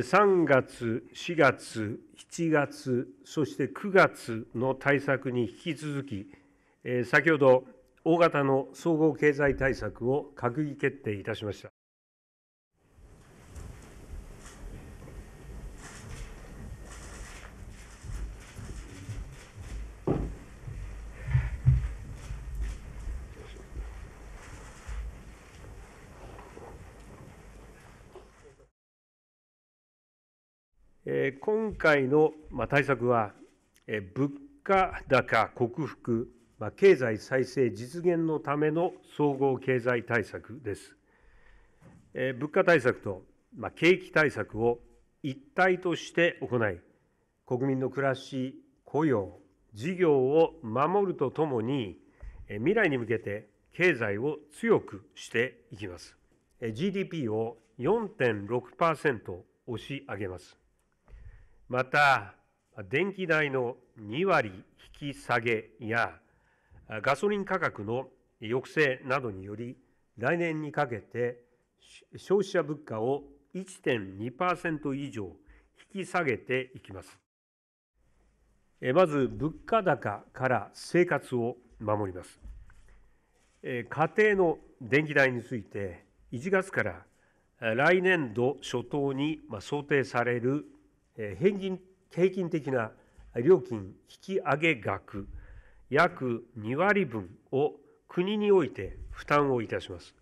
3月、4月、7月、そして9月の対策に引き続き、先ほど大型の総合経済対策を閣議決定いたしました。今回の対策は、物価高克服、経済再生実現のための総合経済対策です。物価対策と景気対策を一体として行い、国民の暮らし、雇用、事業を守るとともに、未来に向けて経済を強くしていきます。GDP を4.6%押し上げます。また電気代の2割引き下げやガソリン価格の抑制などにより来年にかけて消費者物価を1.2%以上引き下げていきますまず物価高から生活を守ります家庭の電気代について1月から来年度初頭に想定される平均平均的な料金引き上げ額約2割分を国において負担をいたします。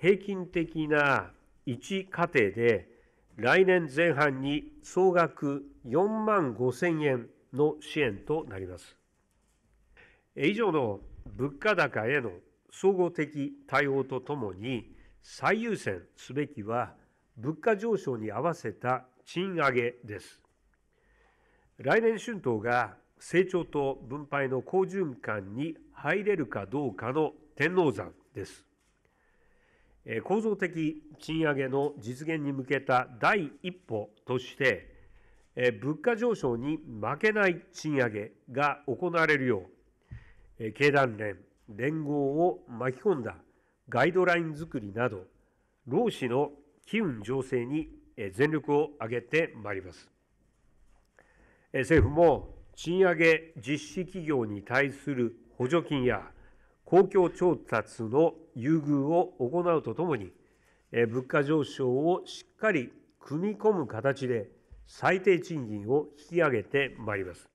平均的な1家庭で来年前半に総額4万5千円の支援となります。以上の物価高への総合的対応とともに最優先すべきは物価上昇に合わせた賃上げです。来年春闘が成長と分配の好循環に入れるかどうかの天王山です。構造的賃上げの実現に向けた第一歩として、物価上昇に負けない賃上げが行われるよう、経団連、連合を巻き込んだガイドライン作りなど、労使の機運醸成に全力を挙げてまいります。政府も賃上げ実施企業に対する補助金や公共調達の優遇を行うとともに物価上昇をしっかり組み込む形で最低賃金を引き上げてまいります。